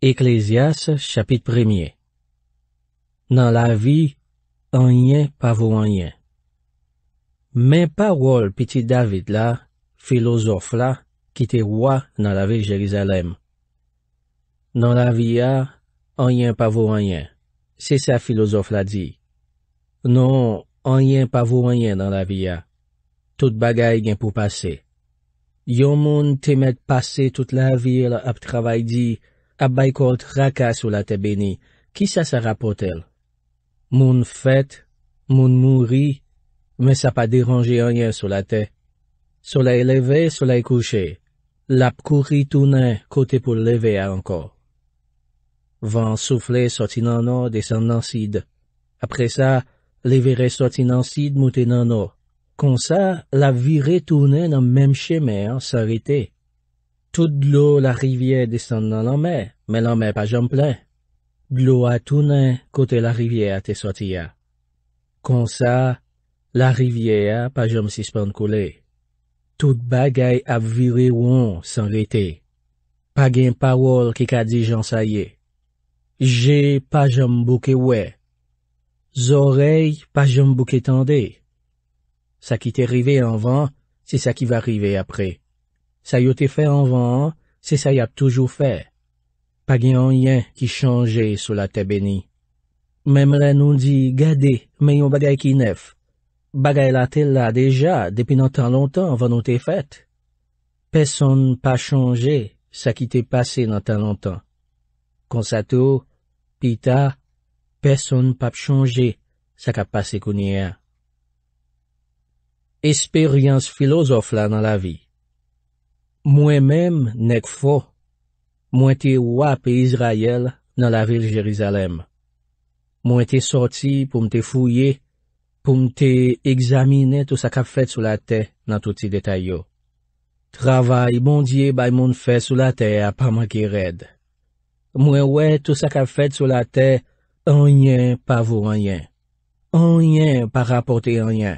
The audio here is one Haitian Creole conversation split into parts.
Eklésias, chapit prémien. Nan la vi, anyen pavou anyen. Men parol piti David la, filozof la, ki te wwa nan la vi Jerizalem. Nan la vi a, anyen pavou anyen. Se sa filozof la di. Non, anyen pavou anyen nan la vi a. Tout bagay gen pou pase. Yon moun te met pase tout la vi la ap travay di... béni, qui beni, sera sa rapotel. Moun fèt, moun mouri, mais sa pa deranje rien sous la te. Soleil leve, soleil couché. lap kouri côté kote pou leve a Vent Van soufle soti nan no desen après sid. Apre sa, levere soti nan sid mouten nan ça, la vire tounen nan même chemin s'arrêtait. Sout glou la rivye desan nan lanmen, men lanmen pajom plen. Glou a tounen kote la rivye a te sotiya. Kon sa, la rivye a pajom sispan koule. Tout bagay ap viri woun san rete. Pag en pawol ke ka di jan saye. Je pajom bouke we. Zorey pajom bouke tende. Sa ki te rive anvan, se sa ki va rive apre. Sa yo te fè anvan, se sa yo ap toujou fè. Pa gen yon yon ki chanje sou la te beni. Mem la nou di gade, men yon bagay ki nef. Bagay la te la deja depi nan tan lontan van nou te fète. Peson pa chanje sa ki te pase nan tan lontan. Kon sa tou, pi ta, peson pa chanje sa ka pase kounye a. Espéryans filosof la nan la vi. Mwen menm nek fo, mwen te wap e Izrayel nan la vil Jerizalem. Mwen te sorti pou mte fouye, pou mte examine tou sa ka fet sou la te nan touti detay yo. Travay bondye bay moun fet sou la te apanman ki red. Mwen wè tou sa ka fet sou la te, anyen pa voun anyen. Anyen pa rapote anyen.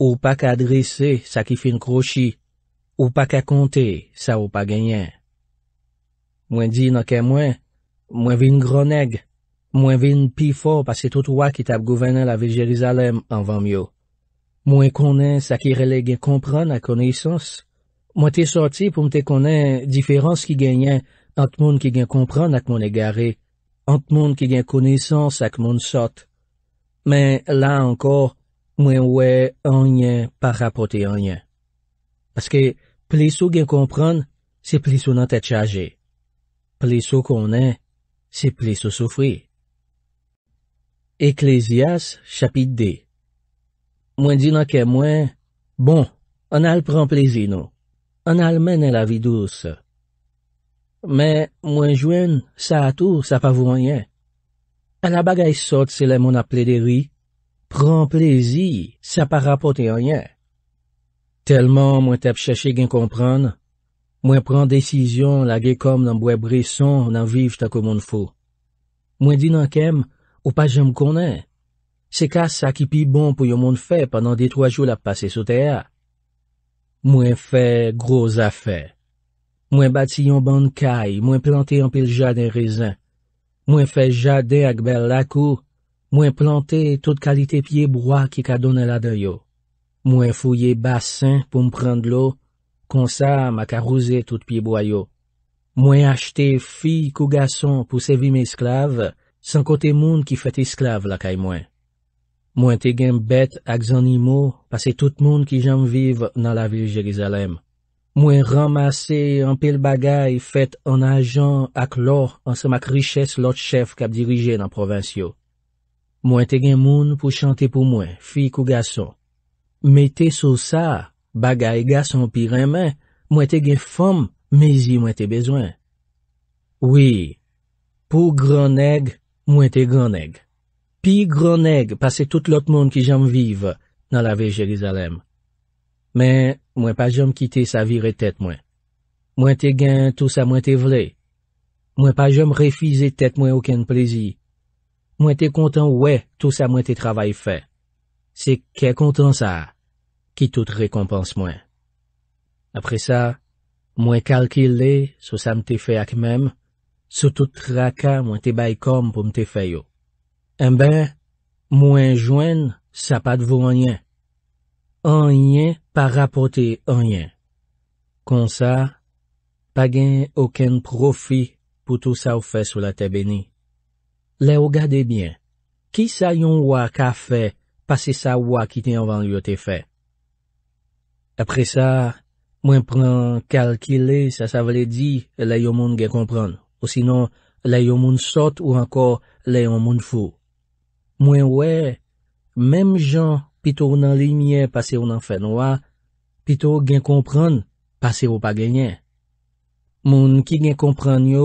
Ou pa ka adrese sa ki fin krochi. Ou pa ka konte, sa ou pa genyen. Mwen di nan ken mwen, mwen vin groneg, mwen vin pi for pas se tout wak it ap govenan la vil Jerizalem an van myo. Mwen konen sa ki rele gen kompran ak koneysans. Mwen te sorti pou mte konen diferans ki genyen ant moun ki gen kompran ak moun e gare, ant moun ki gen koneysans ak moun sot. Men la ankor, mwen we anyen pa rapote anyen. Paske pliso gen kompran, se pliso nan te tchaje. Pliso konen, se pliso soufri. Eklésias, chapit de. Mwen di nan ke mwen, bon, an al pran plizi nou. An al menen la vi dous. Men, mwen jwen, sa atou, sa pa vou anyen. An la bagay sot, se le moun ap plede ri, pran plizi, sa pa rapote anyen. Telman mwen te ap cheshe gen kompran, mwen pran desizyon lage kom nan bwe breson nan viv tako moun fo. Mwen di nan kem, ou pa jen m konen, se ka sakipi bon pou yon moun fe panan dey troa joul ap pase sou teya. Mwen fe groz afe. Mwen bati yon ban kaj, mwen plante yon pil jade en rezan. Mwen fe jade ak bel lakou, mwen plante tout kalite pie broa ki ka donen la dayo. Mwen fouye basen pou mprand lo, konsa mak arouze tout pi boyo. Mwen achte fi kou gason pou sevi me esklav, san kote moun ki fet esklav la kay mwen. Mwen te gen bet ak zanimo pase tout moun ki jom viv nan la vil Jerizalem. Mwen ramase an pel bagay fet an ajan ak lor ansan mak riches lot chef kap dirije nan provansyo. Mwen te gen moun pou chante pou mwen fi kou gason. Metè sou sa, baga e gas an pi remè, mwen te gen fom, mezi mwen te bezwen. Oui, pou groneg, mwen te groneg. Pi groneg, pase tout l'ot moun ki jom vive nan lave Jelizalem. Men, mwen pa jom kite sa vire tet mwen. Mwen te gen tout sa mwen te vle. Mwen pa jom refize tet mwen okan plezi. Mwen te kontan we, tout sa mwen te travay fe. Se ke kontan sa. Ki tout rekompans mwen. Apre sa, mwen kalkile sou sa mte fe ak mem, sou tout traka mwen te bay kom pou mte fe yo. En eh ben, mwen jwen sa pa dvo anyen. Anyen pa rapote anyen. Kon sa, pa gen oken profi pou tout sa ou fe sou la te beni. Le ou gade bien. Ki sa yon wak a fe pase sa wak ite anvan yo te fe? Apre sa, mwen pran kalkile sa sa vle di la yon moun gen kompran, ou sinon la yon moun sot ou anko la yon moun fou. Mwen we, mem jan pito ou nan limye pase ou nan fè noa, pito gen kompran pase ou pa genyen. Moun ki gen kompran yo,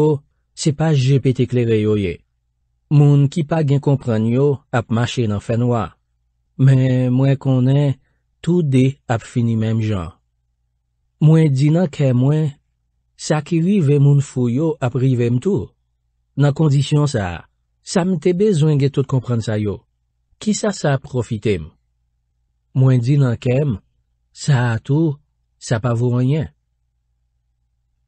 se pa jepet e klerye yo ye. Moun ki pa gen kompran yo ap mache nan fè noa. Men mwen konen, Tout de ap fini mem jan. Mwen di nan kem mwen, sa ki li ve moun fuyo apri ve mtou. Nan kondisyon sa, sa mte bezwen ge tout kompran sa yo. Ki sa sa aprofite m? Mwen di nan kem, sa a tou, sa pa voun yen.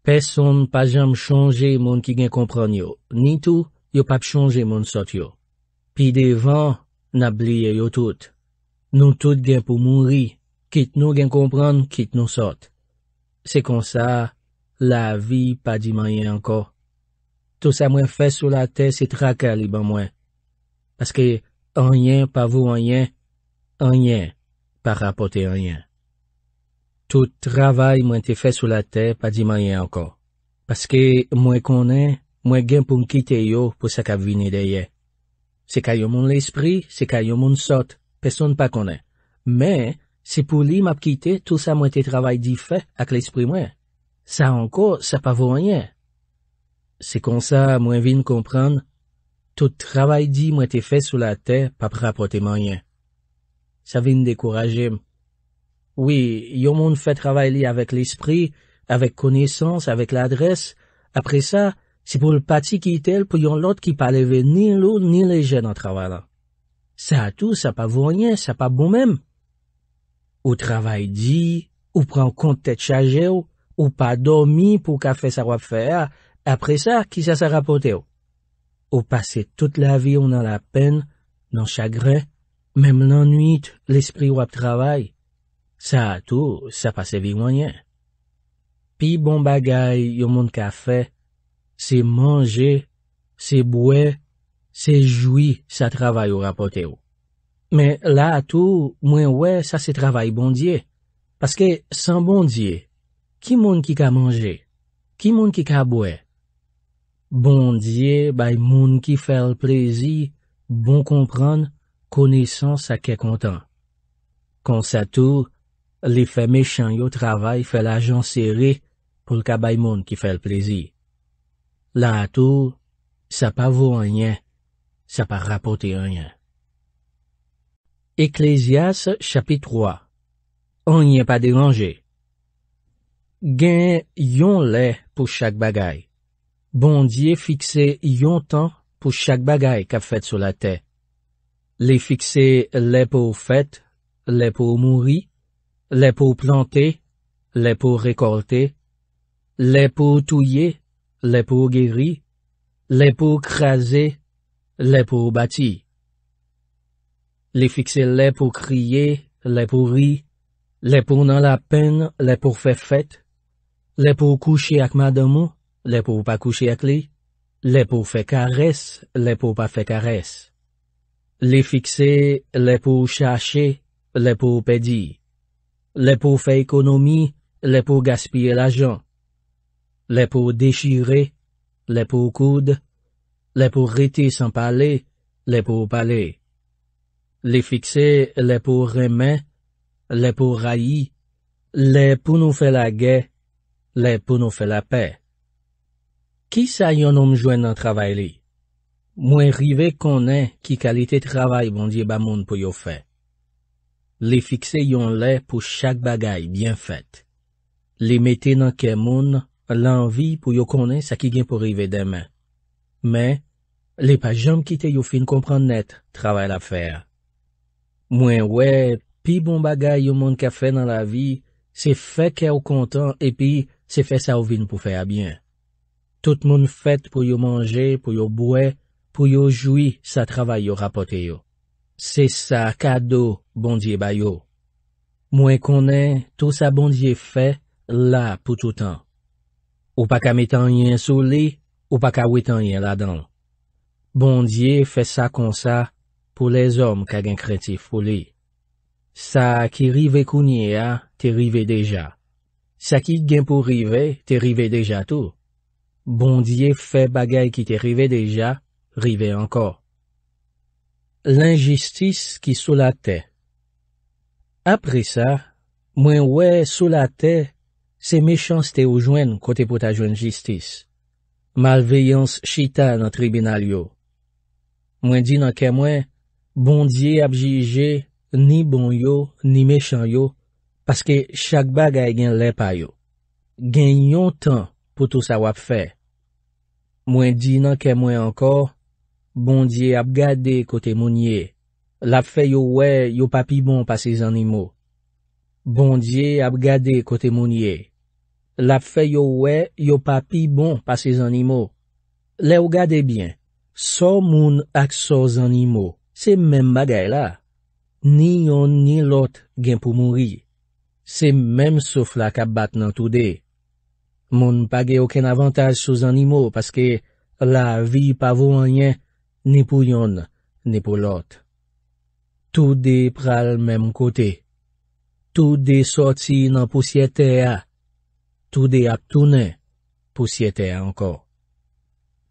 Peson pa jam chanje moun ki gen kompran yo. Ni tou, yo pap chanje moun sot yo. Pi devan, na bliye yo tout. Nou tout gen pou mouri, kit nou gen kompran, kit nou sot. Se konsa, la vi pa di mayen anko. Tout sa mwen fè sou la te, se traka li ban mwen. Paske, anyen pa vou anyen, anyen pa rapote anyen. Tout travay mwen te fè sou la te, pa di mayen anko. Paske, mwen konen, mwen gen pou mkite yo pou sa ka vini deye. Se kayo moun l'espri, se kayo moun sot. personne pas connaît. Mais, c'est pour lui m'a quitté tout ça m'a été travail dit fait avec l'esprit moi. Ça encore, ça pas vaut rien. C'est comme ça, moi de comprendre, tout travail dit moi fait sur la terre pas rapporter rien. Ça vient décourager. Oui, yo monde fait travail avec l'esprit, avec connaissance, avec l'adresse. Après ça, c'est pour le parti qui est tel, pour l'autre qui pas lever ni l'eau ni les jeunes en travaillant. Sa a tou, sa pa vwenye, sa pa bon menm. Ou travay di, ou pran kontet chaje ou, ou pa domi pou kafe sa wap fe a, apre sa, ki sa sa rapote ou. Ou pase tout la vi ou nan la pen, nan chagre, menm nan nuit, l'espri wap travay. Sa a tou, sa pase vwenye. Pi bon bagay yo moun kafe, se manje, se boue. Se jwi sa travay ou rapote ou. Men la atou, mwen wè sa se travay bondye. Paske san bondye, ki moun ki ka manje? Ki moun ki ka bwè? Bondye bay moun ki fèl plezi, bon kompran kone san sa ke kontan. Kon sa tou, li fè me chan yo travay fè la jan seri pou lka bay moun ki fèl plezi. La atou, sa pa vou anyen. ça pas pas rien. Ecclésias chapitre 3 On n'y est pas dérangé. Gain yon lait pour chaque bagaille. Bon Dieu fixé yon temps pour chaque bagaille qu'a fait sur la terre. Les fixer les pour fête, les pour mourir, les pour planter, les pour récolter, les pour touiller, les pour guérir, les pour craser, Lè pou bati. Lè fixe lè pou kriye, lè pou ri. Lè pou nan la pen, lè pou fè fèt. Lè pou kouche ak madomo, lè pou pa kouche ak li. Lè pou fè kares, lè pou pa fè kares. Lè fixe lè pou chache, lè pou pedi. Lè pou fè ekonomi, lè pou gaspye la jan. Lè pou dechire, lè pou koude. Lè pou rete san pale, lè pou pale. Lè fikse, lè pou reme, lè pou rayi, lè pou nou fe la ge, lè pou nou fe la pe. Ki sa yon om jwen nan travay li? Mwen rive konen ki kalite travay bondye ba moun pou yo fe. Lè fikse yon lè pou chak bagay, bien fet. Lè meten nan ke moun, lanvi pou yo konen sa ki gen pou rive demen. Men, le pa jom kite yo fin kompran net travay la fer. Mwen we, pi bon bagay yo moun ka fe nan la vi, se fe ke yo kontan epi se fe sa ou vin pou fe a bien. Tout moun fet pou yo manje, pou yo boue, pou yo jwi sa travay yo rapote yo. Se sa kado bondye bayo. Mwen konen, tou sa bondye fe la pou toutan. Ou pa kam etan yon sou li? Ou pa ka wetan yel adan. Bondye fe sa kon sa pou les om kagen kreti foli. Sa ki rive kounye a, te rive deja. Sa ki gen pou rive, te rive deja tou. Bondye fe bagay ki te rive deja, rive anko. L'injistis ki sou la te. Apre sa, mwen we sou la te, se mechans te ou jwen kote pou ta jwen jistis. Malveyans chita nan tribunal yo. Mwen di nan kemwen, bondye apjije ni bon yo, ni mechan yo, paske chak bagay gen lepa yo. Gen yon tan pou tou sa wap fe. Mwen di nan kemwen ankor, bondye apgade kote mounye. Lap fe yo we, yo papi bon pa se zanimo. Bondye apgade kote mounye. La fè yo wè, yo pa pi bon pa se zanimo. Le ou gade byen, so moun ak so zanimo, se men bagay la. Ni yon ni lot gen pou mouri. Se men souf la kap bat nan tou de. Moun pa ge oken avantaj so zanimo, paske la vi pa voun yen, ni pou yon, ni pou lot. Tou de pral menm kote. Tou de soti nan pousyete a ya. tou de ap toune pou si ete anko.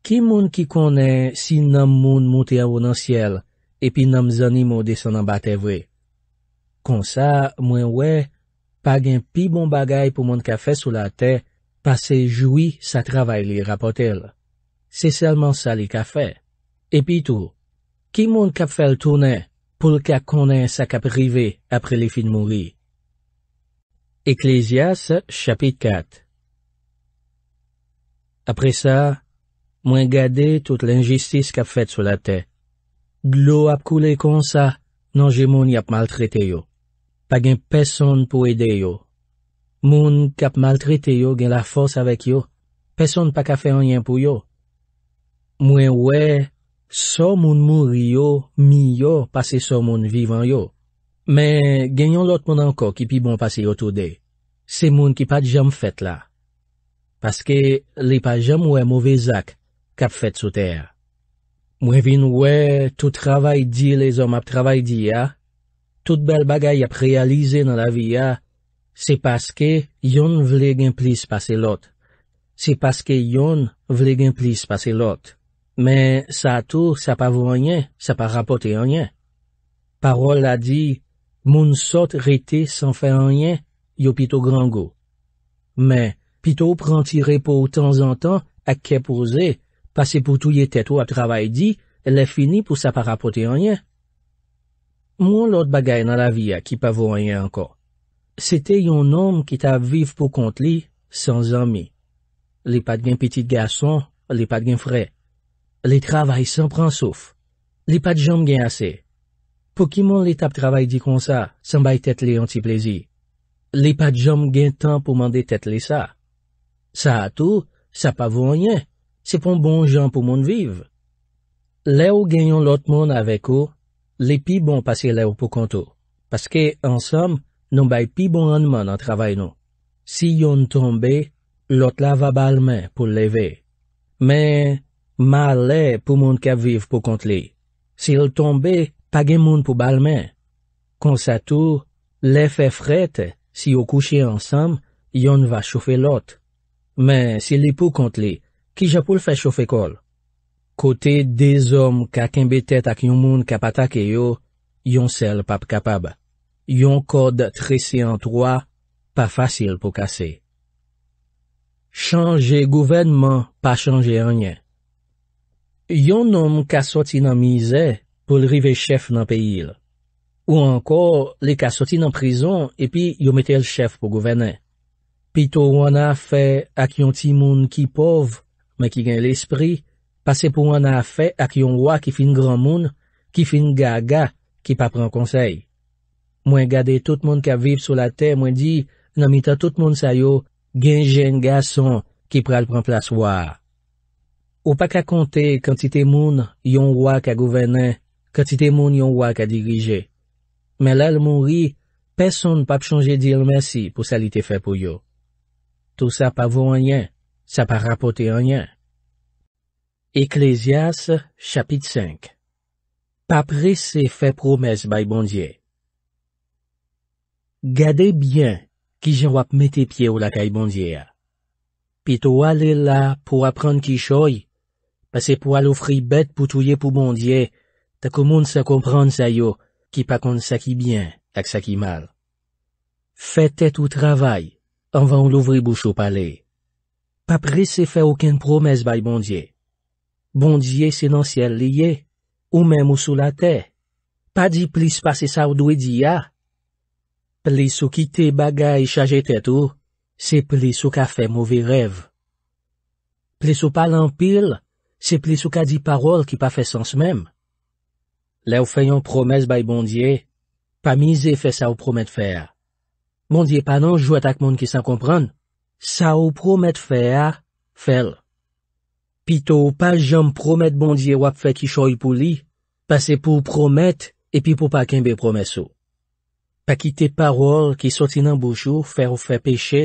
Ki moun ki konen si nan moun mouti an wou nan siel, epi nan zanimo de sanan bate vwe? Kon sa, mwen we, pagen pi bon bagay pou moun ka fe sou la te, pase joui sa travay li rapotel. Se selman sa li ka fe. Epi tou, ki moun kap fel toune pou lka konen sa kap rive apre li fin moun li? Eklésias chapit kat Apre sa, mwen gade tout l'injistis kap fet sou la te. Glo ap koule kon sa, nan je moun yap maltrete yo. Pa gen peson pou ede yo. Moun kap maltrete yo gen la fos avek yo, peson pa ka fe anyen pou yo. Mwen we, so moun mouri yo, mi yo pase so moun vivan yo. Men genyon lot moun anko ki pi bon pase yo tou de. Se moun ki pat jam fet la. Paske li pa jam wè mouvezak kap fet sou ter. Mwen vin wè tout travay di le zom ap travay di ya. Tout bel bagay ap realize nan la vi ya. Se paske yon vle gen plis pase lot. Se paske yon vle gen plis pase lot. Men sa tou sa pa vwenye, sa pa rapote yonye. Parol la di... Moun sot rete san fe an yen, yo pito gran go. Men, pito pranti repo ou tan zan tan, ak ke pose, pase pou tou ye teto a travay di, le fini pou sa para pote an yen. Moun lot bagay nan la vi a ki pa vo an yen anko. Sete yon nom ki ta vive pou kont li, san zan mi. Li pat gen petit gason, li pat gen fre. Li travay san pran sof. Li pat jom gen ase. pou ki moun li tap travay di kon sa, san bay tet li yon ti plezi. Li pa jom gen tan pou mande tet li sa. Sa a tou, sa pa voun yen. Se pon bon jan pou moun viv. Le ou genyon lot moun avek ou, li pi bon pase le ou pou konto. Paske, ansam, non bay pi bon anman an travay nou. Si yon tombe, lot la va balmen pou leve. Men, ma le pou moun ke viv pou kont li. Si yon tombe, Page moun pou balmen. Kon sa tou, le fe frete, si yo kouche ansam, yon va choufe lot. Men, se li pou kont li, ki ja pou l fe choufe kol? Kote de zom kakenbe tet ak yon moun kapatake yo, yon sel pap kapab. Yon kode trese an troa, pa fasil pou kase. Chanje gouvenman, pa chanje anye. Yon nom kase ti nan mize, pou l'rive chef nan peyil. Ou ankor, le ka soti nan prison, epi yo metel chef pou gouvenen. Pito wana fe ak yon ti moun ki pov, men ki gen l'esprit, pase pou wana fe ak yon wak ki fin gran moun, ki fin ga-ga, ki pa pran konsey. Mwen gade tout moun ka viv sou la te, mwen di, nan mita tout moun sayo, gen jen ga son, ki pral pran plas wak. Ou pa ka konte kantite moun, yon wak a gouvenen, Kati te moun yon wak a dirije. Men lal moun ri, peson pa p chanje dir mersi pou sa li te fe pou yo. Tou sa pa voun enyen, sa pa rapote enyen. Eklésias, chapit 5 Pa pres se fe promes bay bondye. Gade bien ki jan wap mette pie ou la kay bondye a. Pi tou ale la pou aprand ki choy, pase pou al ofri bet pou touye pou bondye a, Ta komoun sa kompran sa yo ki pa kon sa ki byen ak sa ki mal. Fè tèt bon bon ou travay, anvan ou louvri boucho pale. Pa pres se fè ouken promes bay bondye. Bondye senansyèl liye, ou men mousou la te. Pa di plis pase sa ou dwe di ya. Plis ou kite bagay chaje tèt ou, se plis ou ka fè mouvi rev. Plis ou palan pil, se plis ou ka di parol ki pa fè sans mèm. Lè ou fè yon promèz bay bondye, pa mizè fè sa ou promèz fè a. Bondye panan jwè tak moun ki san kompran, sa ou promèz fè a, fè l. Pito ou pa jom promèz bondye wap fè ki choy pou li, pa se pou promèz epi pou pa kenbe promèz sou. Pa ki te parol ki sotinan bou chou fè ou fè peche,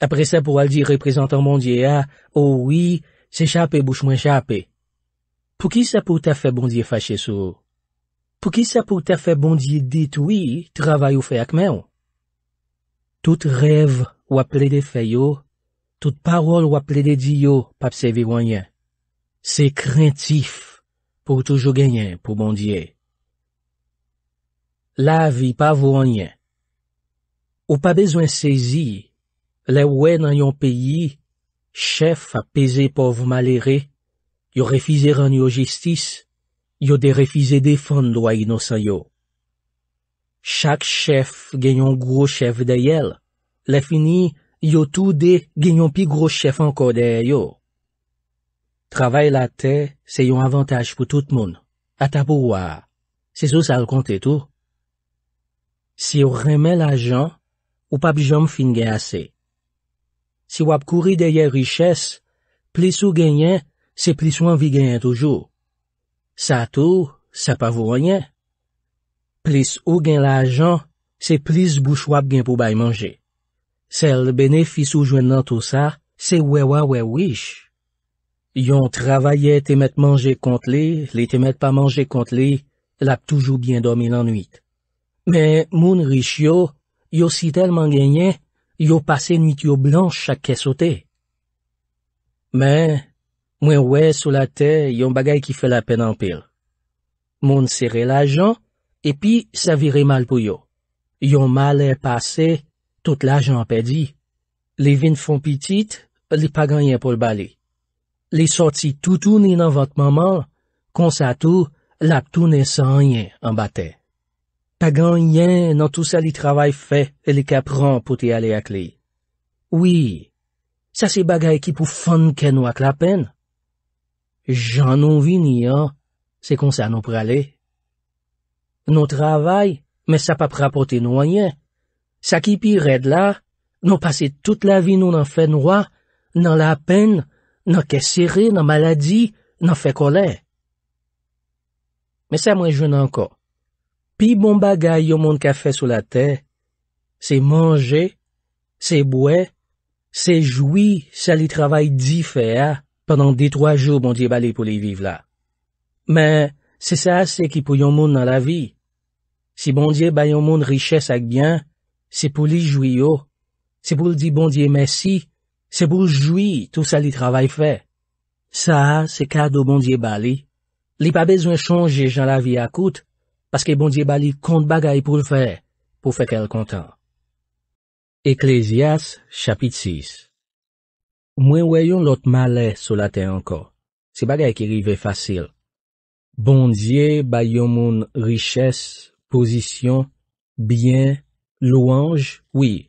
apre sa pou al di reprezentan bondye a, ou wii, se chapè bou chou mwen chapè. Pou ki sa pou ta fè bondye fè chè sou? Pou ki sa pou te fe bondye ditoui travay ou fe akmen ou? Tout rev wap lede fe yo, tout parol wap lede di yo pap se vi wanyen. Se krentif pou toujou genyen pou bondye. La vi pa wanyen. Ou pa bezwen sezi, le wè nan yon peyi, chef ap pese pov malere, yo refize ranyo jistis, Yo de refize defon lwa yi nosa yo. Chak chef genyon gro chef de yel, le fini, yo tou de genyon pi gro chef anko de yo. Travay la te, se yon avantaj pou tout moun, ata pou waa. Se sou sal konte tou. Se yo remen la jan, ou pa bi jan fin gen ase. Se wap kouri de yel riches, pli sou genyen, se pli sou anvi genyen toujou. Sa tou, sa pa vou renyen. Plis ou gen la jan, se plis bouch wap gen pou bay manje. Sel benefis ou jwen nan tou sa, se wewe wewish. Yon travaye temet manje kont li, li temet pa manje kont li, lap toujou gen domi lan nwit. Men, moun rish yo, yo si telman genyen, yo pase nwit yo blan chak kesote. Men... Mwen wè sou la tè, yon bagay ki fè la pen anpil. Moun sere la jan, epi sa vire mal pou yo. Yon mal è e pase, tout la jan apè di. Le vin fon pitit, le pa ganyen pou l'bali. Le sorti toutouni nan vant maman, konsa tou, la toutouni san anyen anbate. Pa ganyen nan tout sa li travay fè, le ka pran pou te ale ak li. Oui, sa se bagay ki pou fon ken wak la pen, jan nou vi ni an, se kon sa nou prale. Nou travay, me sa pa prapote nou anyen. Sa ki pi red la, nou pase tout la vi nou nan fe noua, nan la pen, nan kesire, nan maladi, nan fe kole. Me sa mwen jen anka, pi bon bagay yo moun kafe sou la te, se manje, se bwe, se jwi, sa li travay di fe a, Pendan ditroa jo bondye bali pou li vive la. Men, se sa se ki pou yon moun nan la vi. Se bondye bayon moun riches ak byan, se pou li jwi yo. Se pou li di bondye mersi, se pou jwi tou sa li travay fe. Sa, se kado bondye bali, li pa bezwen chanje jan la vi akout, paske bondye bali kont bagay pou l fe, pou fe kel kontan. Eclesias, chapit 6 Mwen wè yon lot malè sou latè anko. Se bagay ki rive fasil. Bondye ba yon moun richès, pozisyon, byen, louanj, wè.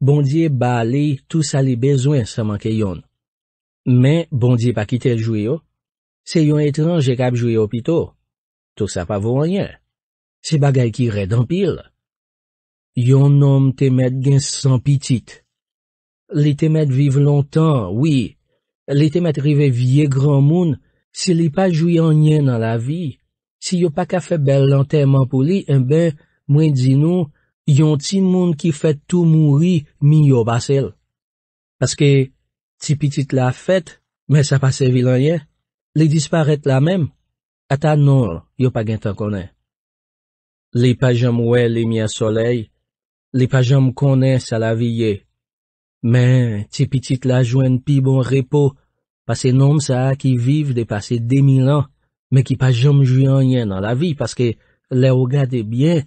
Bondye ba li tout sa li bezwen sa manke yon. Men, bondye pa ki tel jouyo. Se yon etranje kap jouyo pito. Tout sa pa vò ranyen. Se bagay ki red anpil. Yon nom te met gen san pitit. Li te met vive lontan, wii. Li te met rive vie gran moun, se li pa jouye an yen nan la vi. Si yo pa kafe bel lante man pou li, en eh ben, mwen di nou, yon ti moun ki fet tou mouri mi yo basel. Paske, ti pitit la fet, men sa pase vi lan yen, li disparet la mem, ata non, yo pa gen tan konen. Li pa jom we li mi a soley, li pa jom konen sa la vi ye, Men, ti pitit la jwen pi bon repo, pase nom sa ki vive de pase demil an, men ki pa jom jwen enyen nan la vi, paske le o gade bien,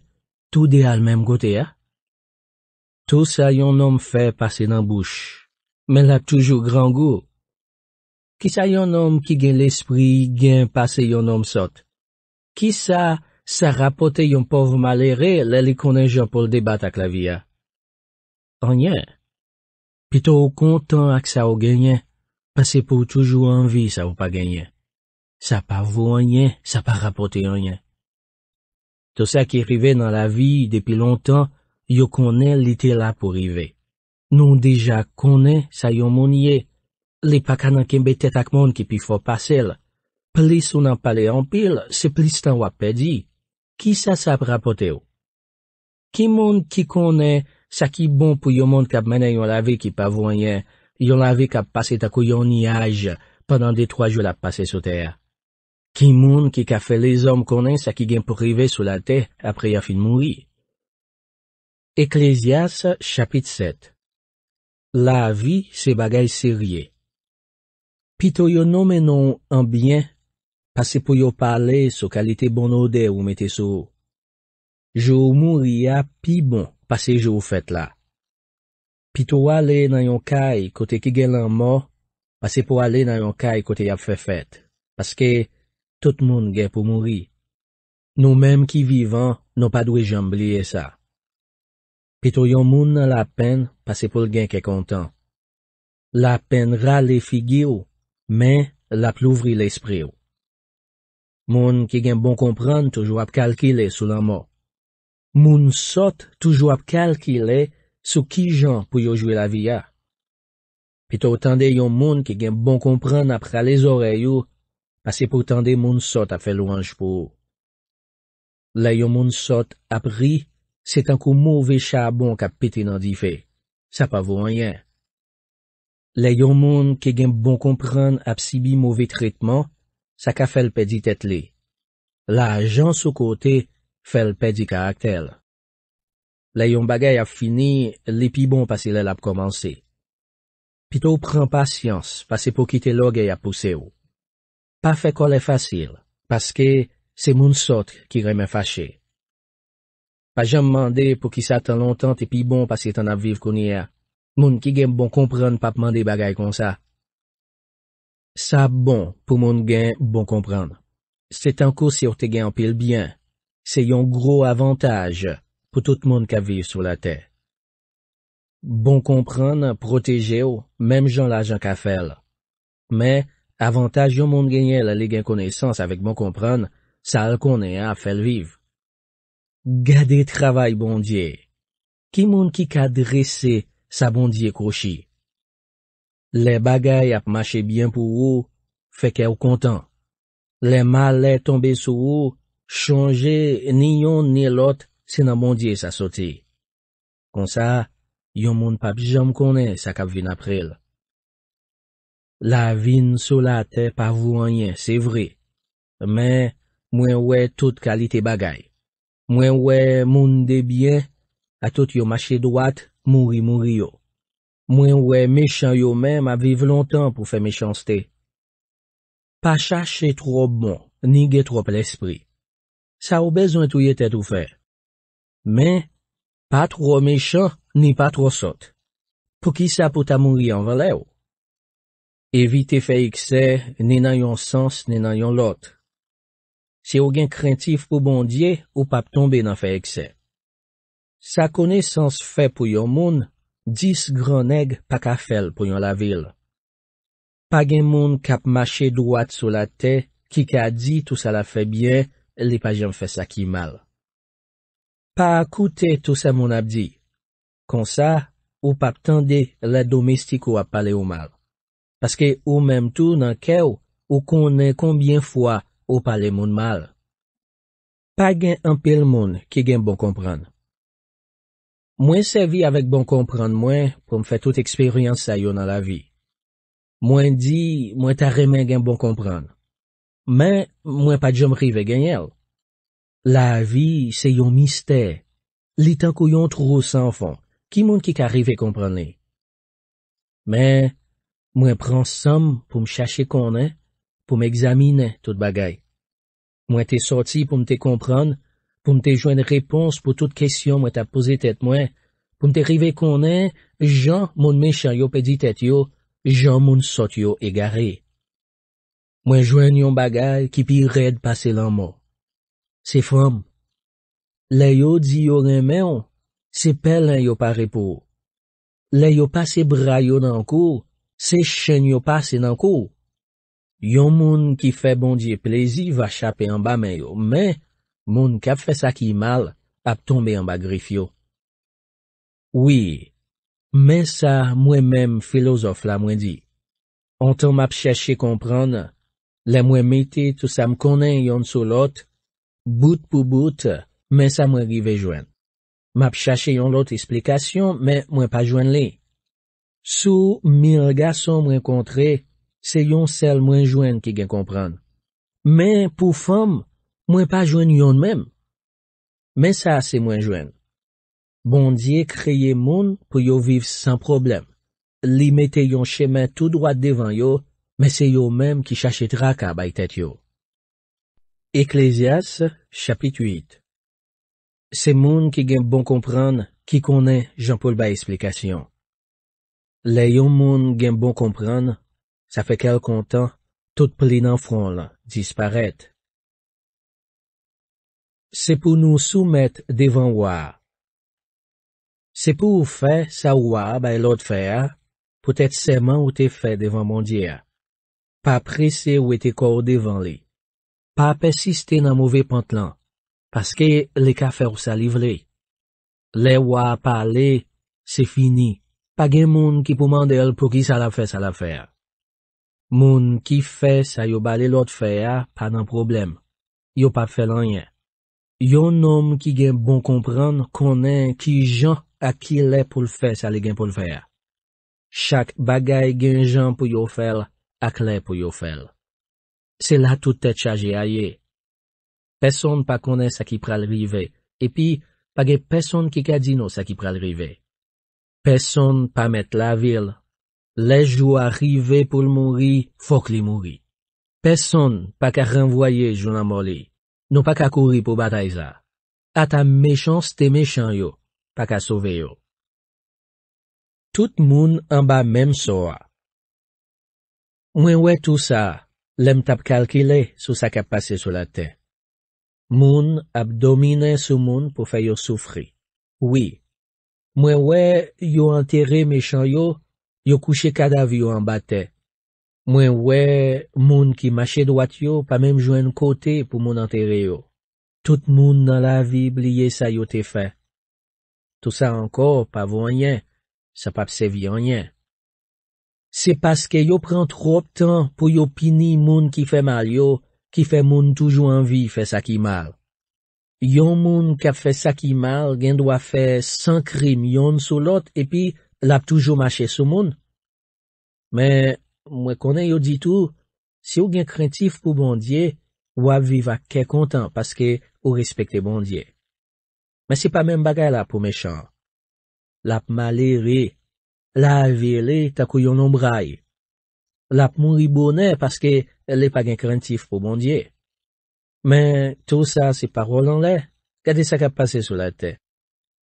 tou de al menm gote a. Tou sa yon nom fe pase nan bouch, men la toujou gran gou. Ki sa yon nom ki gen l'esprit gen pase yon nom sot? Ki sa sa rapote yon pov malere le li konen jan pou l'debat ak la vi a? Pi to ou kontan ak sa ou genyen, pase pou toujou anvi sa ou pa genyen. Sa pa vou anyen, sa pa rapote anyen. To sa ki rive nan la vi depi lontan, yo konen li te la pou rive. Non deja konen sa yon mounye, li pa kanan kembe tet ak moun ki pi fo pasel. Plis ou nan pale anpil, se plis tan wap pedi. Ki sa sa ap rapote ou? Ki moun ki konen, Sa ki bon pou yo moun kap mènen yon lave ki pa voyen, yon lave kap pase tako yon niyaj, pandan de troa joul ap pase sou ter. Ki moun ki ka fe le zom konen sa ki gen pou rive sou la ter apre ya fin mouni. Eklezias, chapit 7 La vi se bagay serye. Pi to yo nomenon anbyen, pase pou yo pale sou kalite bon ode ou metesou. Jou moun ya pi bon. pasejou fèt la. Pito wale nan yon kaj kote ki gen lan mo, pase pou ale nan yon kaj kote yap fè fèt, paske tout moun gen pou mouri. Nou mem ki vivan, nou pa dwe jan blye sa. Pito yon moun nan la pen, pase pou lgen ke kontan. La pen ra le figi ou, men la plouvri l'esprè ou. Moun ki gen bon kompran, tou jwa ap kalkile sou lan mo. Moun sot toujou ap kalkile sou ki jan pou yo jwe la viya. Pe tou tande yon moun ke gen bon kompran apra le zoreyo, pase pou tande moun sot ap fe louanj pou. Le yon moun sot ap ri, se tankou mouve chabon kap pete nan di fe. Sa pa vou anyen. Le yon moun ke gen bon kompran ap si bi mouve tretman, sa ka fel pedi tet li. La jan sou kote, Fèl pè di ka ak tèl. Lè yon bagay ap fini, lè pi bon pasil lè ap komanse. Pitou pran pasyans pasi pou kite lò gèy ap pousse ou. Pa fè kolè fasyl, paske se moun sotre ki remè fachè. Pa jèm mande pou ki sa tan lontan te pi bon pasi tan ap viv konye. Moun ki gen bon kompran pa pman de bagay kon sa. Sa bon pou moun gen bon kompran. Se tankou si ou te gen apil bien. Se yon gro avantaj pou tout moun ka viv sou la te. Bon kompran, proteje ou, mem jan la jan ka fel. Me, avantaj yon moun genye la ligan koneysans avek bon kompran, bon sa al konen a fel viv. Gade travay bondye. Ki moun ki ka dresse sa bondye koshi? Le bagay ap mache bien pou ou, feke ou kontan. Le mal le tombe sou ou, Chonje ni yon ni lot se nan mondye sa soti. Kon sa, yon moun pa pijam konen sa kap vin aprel. La vin sola te pa vwenye, se vre. Men, mwen we tout kalite bagay. Mwen we moun debyen, atot yo mache dwat, mouri mouri yo. Mwen we mechan yo men ma vive lontan pou fe mechanste. Pa chache tro bon, ni ge trope l'espri. Sa ou bezwen tou ye tè tou fè. Men, pa tro mechan ni pa tro sot. Pou ki sa pou ta moun yon vale ou? Evite fè ekse, ne nan yon sens, ne nan yon lot. Se ou gen krentif pou bondye, ou pap tombe nan fè ekse. Sa kone sens fè pou yon moun, dis groneg pa ka fèl pou yon la vil. Pa gen moun kap mache dwat sou la tè, ki ka di tout sa la fè bie, li pa jen fè sa ki mal. Pa akoute tou se moun apdi, konsa ou pa ptande le domestiko ap pale ou mal, paske ou menm tou nan ke ou, ou konen konbyen fwa ou pale moun mal. Pa gen anpil moun ki gen bon kompran. Mwen se vi avèk bon kompran mwen pou mwen fè tout eksperyans sa yo nan la vi. Mwen di mwen ta remen gen bon kompran. Men, mwen pa jom rive gen yel. La vi se yon mister, li tankou yon trou sanfon, ki moun ki ka rive kompran li. Men, mwen pran sam pou m chache konen, pou m examine tout bagay. Mwen te soti pou m te kompran, pou m te jwen repons pou tout kesyon mwen ta pose tet mwen, pou m te rive konen, jan moun men chan yo pedi tet yo, jan moun sot yo e garey. Mwen jwen yon bagay ki pi red pase lanman. Se fwam. Le yo di yo lenmen, se pelen yo parepou. Le yo pase bray yo nan kou, se chen yo pase nan kou. Yon moun ki fe bon diye plezi va chapen an ba men yo. Men, moun ka fe sa ki mal, ap tombe an ba grif yo. Oui, men sa mwen men filozof la mwen di. Antan map cheshe kompran nan. Le mwen meti tou sa m konen yon sou lot, bout pou bout, men sa mwen rive jwen. Map chache yon lot esplikasyon, men mwen pa jwen li. Sou mi rga son mwen kontre, se yon sel mwen jwen ki gen kompran. Men pou fom, mwen pa jwen yon men. Men sa se mwen jwen. Bondye kreye moun pou yo viv san problem. Li meti yon chemen tout droit devan yo. Mè se yo mèm ki chache tra ka bay tèt yo. Eklésias, chapit 8 Se moun ki gen bon kompran, ki konen, jan pou l bay esplikasyon. Le yon moun gen bon kompran, sa fe kel kontan, tout plin an fron lan, disparèt. Se pou nou soumet devan wà. Se pou ou fè sa wà bay lot fè a, pou tèt seman ou te fè devan mondye. pa prese ou ete kou devan li. Pa pesiste nan mouve pantlan, paske le kafer ou saliv li. Le wap pale, se fini, pa gen moun ki pou mandel pou ki sa la fes sa la fere. Moun ki fes a yo bale lot fere, pa nan problem. Yo pa fere anyen. Yo nom ki gen bon kompran konen ki jan a ki le pou l fes a le gen pou l fere. Chak bagay gen jan pou yo fere, ak le pou yo fel. Se la tout et chaje a ye. Peson pa kone sa ki pral rive, epi, page peson ki ka dino sa ki pral rive. Peson pa met la vil, lej ou a rive pou l mouri, fok li mouri. Peson pa ka renvoye jounan moli, nou pa ka kouri pou batay za. Ata mechans te mechanyo, pa ka soveyo. Tout moun an ba men soa, Mwen wè tou sa, lèm tap kalkile sou sa kap pase sou la ten. Moun ap domine sou moun pou fè yo soufri. Oui. Mwen wè yo anterè mechan yo, yo kouche kadav yo an batè. Mwen wè moun ki mache dwat yo, pa mèm jwen kote pou moun anterè yo. Tout moun nan la vi bliye sa yo te fè. Tou sa ankor pa vwenyen, sa papse vwenyen. Se paske yo pren trop tan pou yo pini moun ki fe mal yo, ki fe moun toujou anvi fe sakimal. Yon moun kap fe sakimal gen dwa fe san krim yon sou lot epi lap toujou mache sou moun. Men mwen konen yo di tou, se yo gen krentif pou bondye, wap viva ke kontan paske ou respekte bondye. Men se pa men bagay la pou mechan. Lap male ri. la avye le takou yon nombrai. Lap moun li bonè paske le pa gen krentif pou bondye. Men, tou sa se parwolan le, kade sa kap pase sou la te?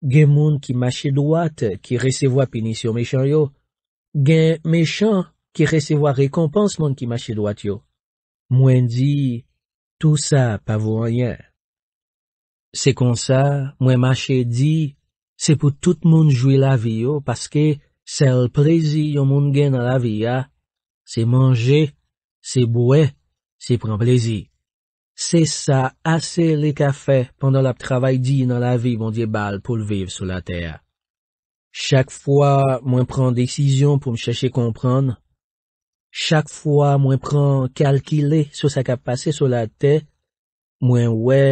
Gen moun ki mache dwat ki resevo apenisyon mechanyo, gen mechanyo ki resevo a rekompans moun ki mache dwat yo. Mwen di, tou sa pa vou anyen. Se kon sa, mwen mache di, se pou tout moun jwi la vi yo paske, Sel prezi yon moun gen nan la vi a, se manje, se boue, se pren prezi. Se sa ase le kafe pandan la p travay di nan la vi moun di bal pou l viv sou la te a. Chak fwa mwen pran desizyon pou m chache kompran. Chak fwa mwen pran kalkile sou sa ka pase sou la te. Mwen we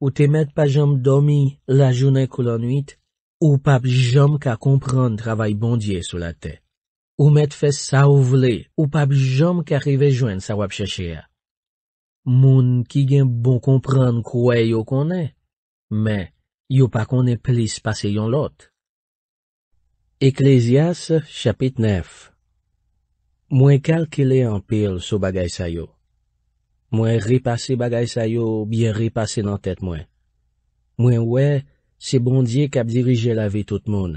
ou te met pa jom domi la jounen kou lan wite. Ou pap jom ka kompran travay bondye sou la te. Ou met fè sa ou vle, ou pap jom ka rive jwen sa wap chèche ya. Moun ki gen bon kompran kwa yo konen, men yo pa konen plis pase yon lot. Eklésias, chapit 9 Mwen kalkile an pil sou bagay sa yo. Mwen ripase bagay sa yo, biye ripase nan tèt mwen. Mwen we... Se bondye kap dirije la vi tout moun.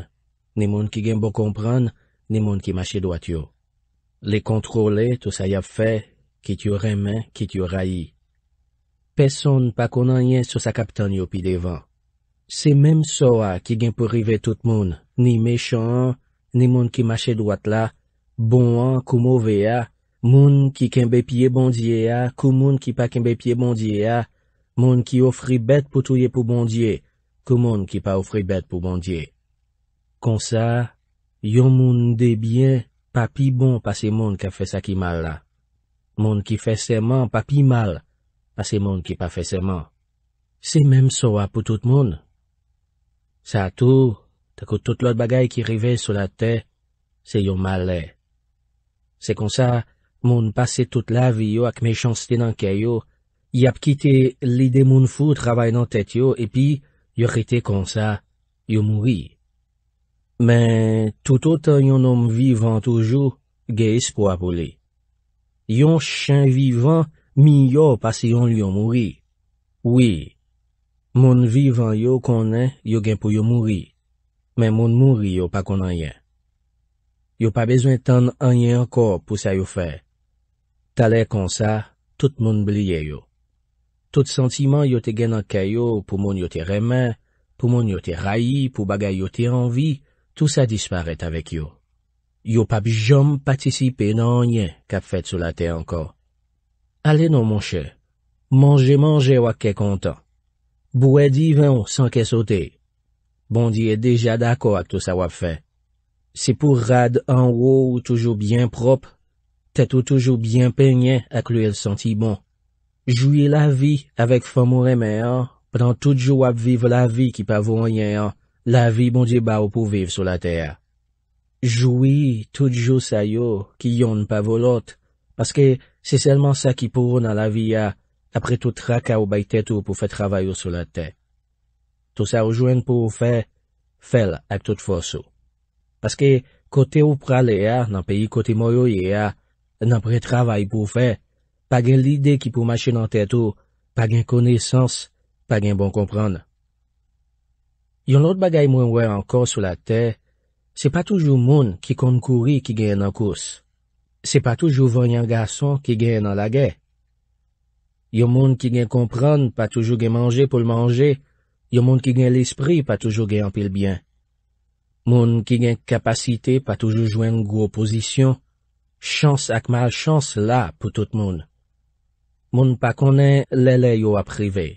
Ni moun ki gen bon kompran, ni moun ki mache dwat yo. Le kontrole, tout sa yap fe, ki t'yo remen, ki t'yo rayi. Peson pa konan yen sou sa kap tan yo pi devan. Se menm so a, ki gen pou rive tout moun, ni mechon, ni moun ki mache dwat la, bon an, kou mou ve a, moun ki kenbe pie bondye a, kou moun ki pa kenbe pie bondye a, moun ki ofri bet pou touye pou bondye a, kou moun ki pa oufri bet pou bondye. Kon sa, yon moun debyen, pa pi bon pa se moun ka fe sakimal la. Moun ki fe seman, pa pi mal, pa se moun ki pa fe seman. Se menm so apou tout moun. Sa tou, takou tout lot bagay ki rive sou la te, se yon mal le. Se kon sa, moun pase tout la vi yo ak mechansite nan ke yo, yap kite lide moun fou trabay nan tet yo, epi, Yo chite konsa, yo mouri. Men, toutotan yon om vivan toujou, ge espo apoli. Yon chan vivan, mi yo pasi yon li yo mouri. Oui, moun vivan yo konen, yo gen pou yo mouri. Men moun mouri yo pa konen yen. Yo pa bezwen tan enyen ankor pou sa yo fe. Talè konsa, tout moun bliye yo. Tout sentiman yo te genan ke yo pou moun yo te remen, pou moun yo te rayi, pou bagay yo te anvi, tout sa disparet avek yo. Yo pap jom patisipe nan anyen kap fet sou la te ankon. Ale non monshe, manje manje wak ke kontan. Bou e divan ou san ke sote. Bondi e deja dako ak tout sa wap fe. Se pou rad anwo ou toujou bien prop, tete ou toujou bien penyen ak lou el sentiman. Bon. Jouye la vi avèk fòm ou remè an, pran tout jou ap vive la vi ki pa vou an yè an, la vi moun di ba ou pou vive sou la tè a. Jouye tout jou sa yo ki yon pa vou lot, paske se selman sa ki pou ou nan la vi a, apre tout tra ka ou bay tè tou pou fè travay ou sou la tè. Tout sa ou jwen pou ou fè, fè l ak tout fò sou. Paske kote ou pralè a nan peyi kote mou yo yè a, nan pre travay pou ou fè, pa gen lide ki pou mache nan tè tou, pa gen koneysans, pa gen bon kompran. Yon lot bagay mwen wè ankon sou la tè, se pa toujou moun ki kon kouri ki gen nan kous. Se pa toujou vanyan gason ki gen nan lage. Yon moun ki gen kompran pa toujou gen manje pou lmanje, yon moun ki gen l'espri pa toujou gen anpilbyen. Moun ki gen kapasite pa toujou jwen gwo oposisyon, chans ak mal chans la pou tout moun. Moun pa konen lè lè yo aprive.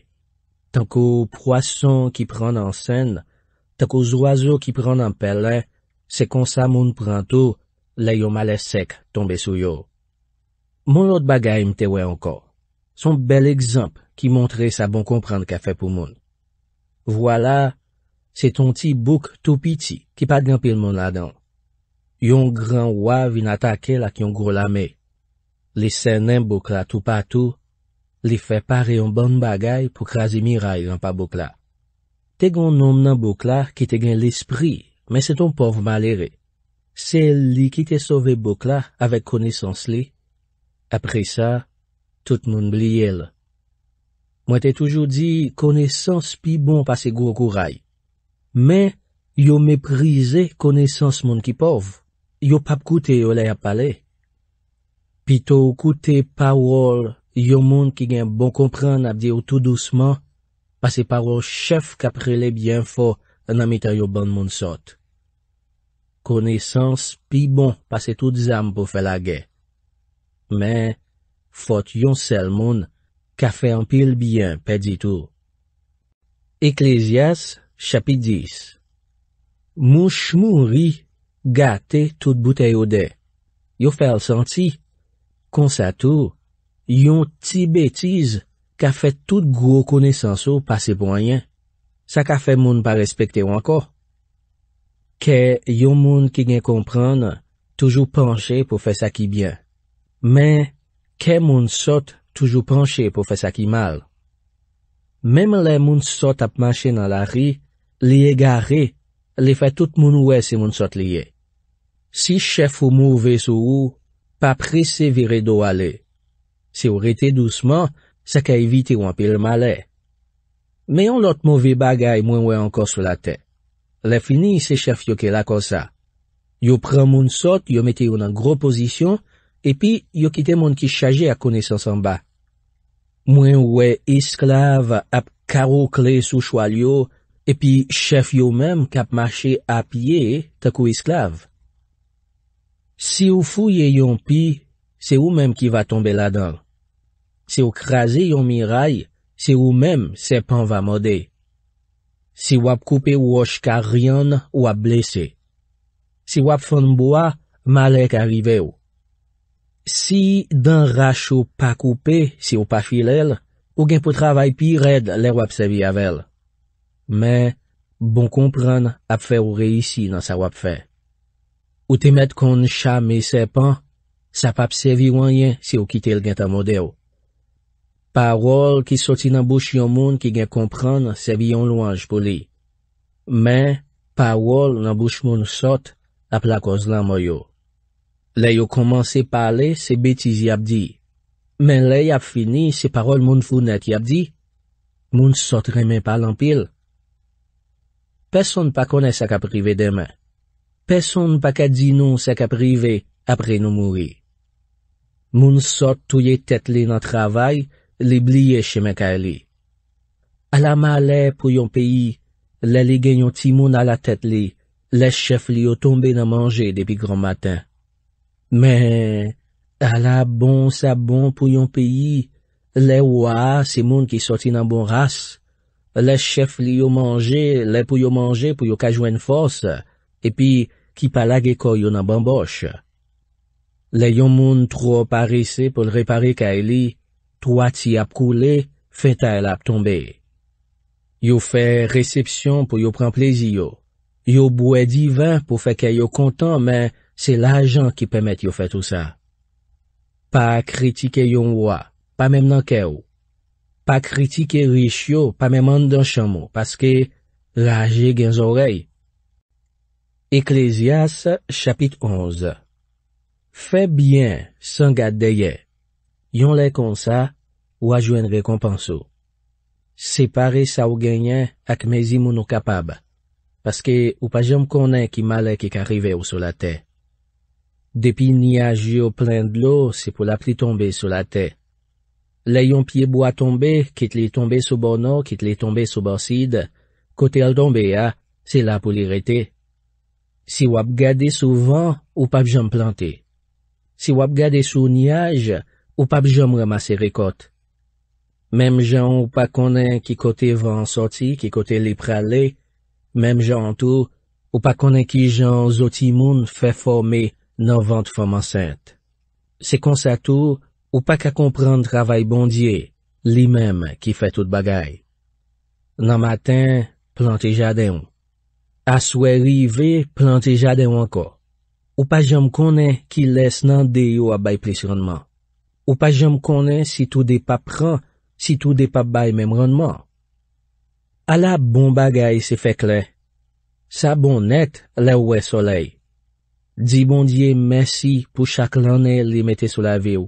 Tankou proason ki pran an sen, tankou zwa zo ki pran an pelè, se konsa moun pran tou, lè yo malè sek tombe sou yo. Moun lot bagay mtewe ankor. Son bel ekzamp ki montre sa bon kompran ke fe pou moun. Vwala, se ton ti bouk tou piti ki pa djan pil moun la don. Yon gran wav inatake lak yon gro lame. Li senen bouk la tou patou, Li fè pare yon ban bagay pou krasi mi ray lan pa Bokla. Te gon nom nan Bokla ki te gen l'esprit, men se ton pov malere. Se li ki te sove Bokla avek konesans li. Apre sa, tout moun bli el. Mwen te toujou di konesans pi bon pase gwo kou ray. Men, yo meprize konesans moun ki pov. Yo pap koute yon le ap pale. Pi tou koute pawol, Yon moun ki gen bon kompren ap diyo tout douceman, pase par ou chef ka prele byen fo nan amitay yo ban moun sot. Koneysans pi bon pase tout zan pou fel agen. Men, fot yon sel moun, ka fe an pil byen pe ditou. Eklezias, chapi 10 Mouch moun ri, gate tout bouteyo de. Yo fel santi, konsa tou, Yon ti betiz ka fè tout gwo kone sanso pa se po a yon, sa ka fè moun pa respekte wanko. Ke yon moun ki gen kompran toujou panche pou fè sa ki byan, men ke moun sot toujou panche pou fè sa ki mal. Mem le moun sot ap manche nan la ri, liye gare, li fè tout moun wè se moun sot liye. Si chef ou mou ve sou ou, pa prese vire do ale. Se ou rete douceman, sa ka evite ou anpe l'malè. Men yon lot mouve bagay mwen wè ankon sou la ten. Le fini se chef yo ke la kon sa. Yo pren moun sot, yo mete yo nan gro pozisyon, epi yo kite moun ki chaje a konesansan ba. Mwen wè esklav ap karo kle sou chwal yo, epi chef yo menm kap mache ap ye takou esklav. Si ou fou ye yon pi, se ou menm ki va tombe la deng. Se ou krasi yon miray, se ou menm sepan va mode. Se wap koupe wosh ka riyan, wap blese. Se wap fon mboa, malek arrive ou. Si dan rach ou pa koupe, se ou pa filel, ou gen pou travay pi red le wap sevi avel. Men, bon kompran ap fe ou reisi nan sa wap fe. Ou te met kon chame sepan, sa pa psevi wanyen se ou kite el gen ta mode ou. Parol ki soti nan bouch yon moun ki gen kompran sebi yon louanj pou li. Men, parol nan bouch moun sot ap la koz lan mo yo. Le yo komanse pale se betiz yap di. Men le yap fini se parol moun founet yap di. Moun sot remen palan pil. Peson pa kone se ka prive demen. Peson pa ka di nou se ka prive apre nou moui. Moun sot touye tet li nan travay. li bliye che men ka e li. A la ma le pou yon peyi, le li gen yon ti moun a la tet li, le chef li yo tombe nan manje depi gran maten. Men, a la bon sa bon pou yon peyi, le waa se moun ki soti nan bon ras, le chef li yo manje, le pou yo manje pou yo kajwen fos, epi ki pala ge koy yo nan bambosh. Le yon moun tro parise pou l repare ka e li, Toa ti ap koule, fe ta el ap tombe. Yo fe resepsyon pou yo pren plezi yo. Yo boue divan pou fe ke yo kontan, men se la jan ki pemet yo fe tout sa. Pa kritike yon wwa, pa mem nan ke ou. Pa kritike rich yo, pa mem nan dan chanmou, paske la je gen zorey. Eklésias chapit 11 Fe bien san gad deye. Yon lè kon sa, ou a jwen rekompansou. Se pare sa ou genyen ak mezi moun nou kapab. Paske ou pa jom konen ki malè ki karive ou sou la te. Depi niyaj yo plen d'lo, se pou la pli tombe sou la te. Lè yon piye bo a tombe, kit li tombe sou bono, kit li tombe sou borsid, kote al tombe ya, se la pou li rete. Si wap gade sou van, ou pa jom plante. Si wap gade sou niyaj, ou pa jom plante. Ou pa bjom ramase rekot. Mem jan ou pa konen ki kote van soti, ki kote li prale. Mem jan an tou, ou pa konen ki jan zoti moun fe forme nan vant foman sent. Se kon sa tou, ou pa ka kompran travay bondye, li menm ki fe tout bagay. Nan matin, plante jade yon. Aswe rive, plante jade yon anko. Ou pa jom konen ki les nan deyo abay plesronman. Ou pa jom konen si tou de pa pran, si tou de pa bay mem ronman. A la bon bagay se fekle. Sa bon net le ouwe soley. Di bon diye mersi pou chak lanen li mette sou la vi ou.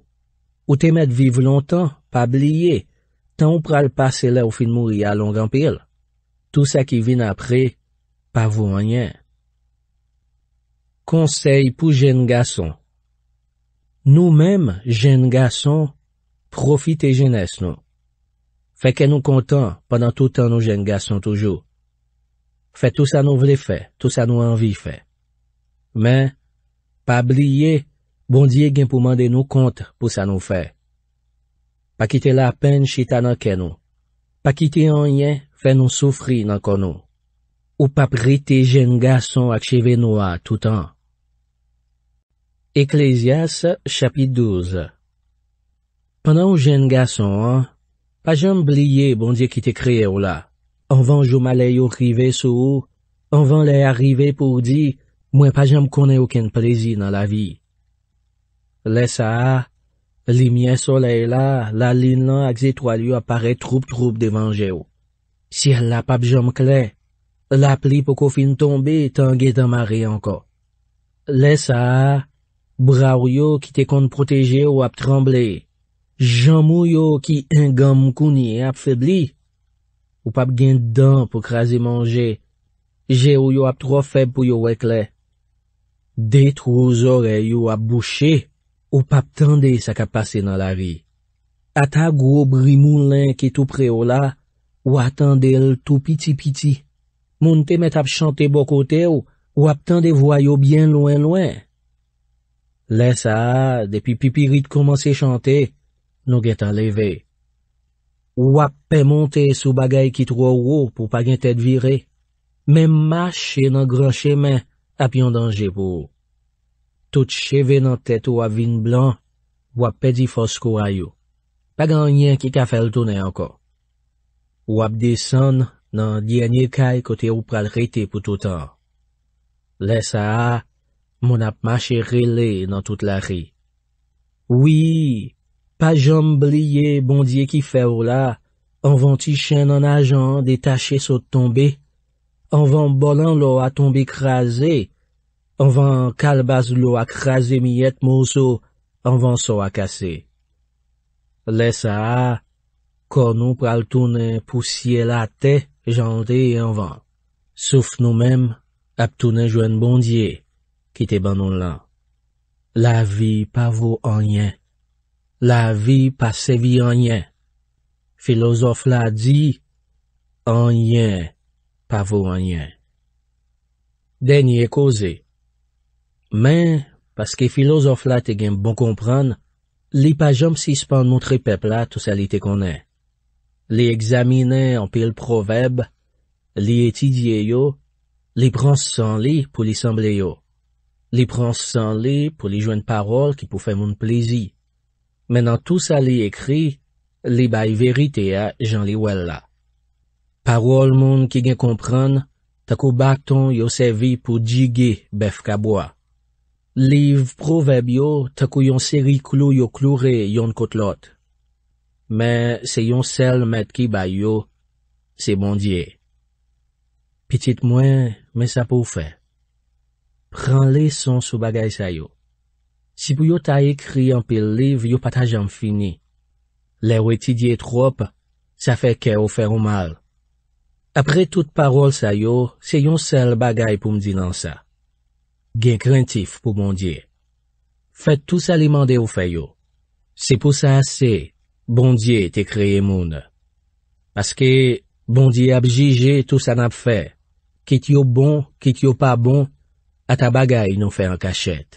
Ou te mette vive lontan, pa bliye. Tan ou pral pase le ou fin mouri alon gampil. Tou sa ki vin apre, pa vou anyen. Konsey pou jen gason. Nou mèm, jèn gason, profite jènès nou. Fè kè nou kontan, pandan toutan nou jèn gason toujou. Fè tout sa nou vle fè, tout sa nou anvi fè. Mè, pa bliye, bondye gen pou mande nou kont pou sa nou fè. Pa kite la pen chita nan kè nou. Pa kite anyen, fè nou soufri nan kon nou. Ou pa prite jèn gason ak cheve nou a toutan. EKLEZIAS CHAPIT 12 Pendan ou jen gason an, pa jom bliye bondye ki te kreye ou la. An van jom ale yo rive sou ou, an van le arrive pou di, mwen pa jom konen ouken prezi nan la vi. Le sa a, li myen solei la, la lin lan ak zetwa liyo apare troub troub devanje ou. Si la pa bjom kle, la pli poko fin tombe tangye damare anko. Le sa a, Bra ou yo ki te kon proteje ou ap tremble. Janm ou yo ki engan mkouni e ap febli. Ou pap gen dan pou kraze manje. Je ou yo ap tro feb pou yo wekle. Detrou ou zore yo ap bouché. Ou pap tende sa ka pase nan la vi. Ata gou brimou len ki tou pre ou la. Ou atende el tou piti piti. Moun te met ap chante bokote ou. Ou ap tende voyo bien louen louen. Lè sa, depi pipiri te komanse chante, nou gen tan leve. Wap pe monte sou bagay ki tro ou ou pou pa gen tete vire, men mache nan gran chemen ap yon danje pou ou. Tout cheve nan tete wap vin blan, wap pe di fos kou ayou, pa gen anyen ki kafel tonen anko. Wap desan nan dianye kaj kote ou pral rete pou toutan. Lè sa a, Moun ap mache rele nan tout la ri. Oui, pa jom blye bondye ki fe ou la, anvan ti chen nan ajan detache sou tombe, anvan bolan lo a tombe kreze, anvan kalbaz lo a kreze miyet mousou, anvan sou a kase. Le sa, kon nou pral toune pousye la te jande anvan, souf nou mem ap toune jwen bondye. ki te banon lan. La vi pa vo anyen. La vi pa se vi anyen. Filosof la di, anyen pa vo anyen. Denye koze. Men, paske filosof la te gen bon kompran, li pa jom si span moutre pepla tou sa li te konen. Li examinen an pil proveb, li etidye yo, li prans san li pou li sanble yo. Li pronsan li pou li jwen parol ki pou fè moun plezi. Men nan tout sa li ekri, li bay verite ya jan li wèlla. Parol moun ki gen kompran, takou bak ton yo sevi pou jige bef kabwa. Liv pro vebyo, takou yon seri klo yo klo re yon kotlot. Men se yon sel met ki bay yo, se bondye. Petit mwen, men sa pou fè. Pren lè son sou bagay sa yo. Si pou yo ta ekri anpil liv, yo patajan fini. Lè ou etidye trop, sa fe ke ou fe ou mal. Apre tout parol sa yo, se yon sel bagay pou mdi nan sa. Gen krentif pou bondye. Fè tout sa li mande ou fe yo. Se pou sa ase, bondye te kreye moun. Paske bondye apjije tout sa nap fe. Kit yo bon, kit yo pa bon. A tabagai não fez en cachette.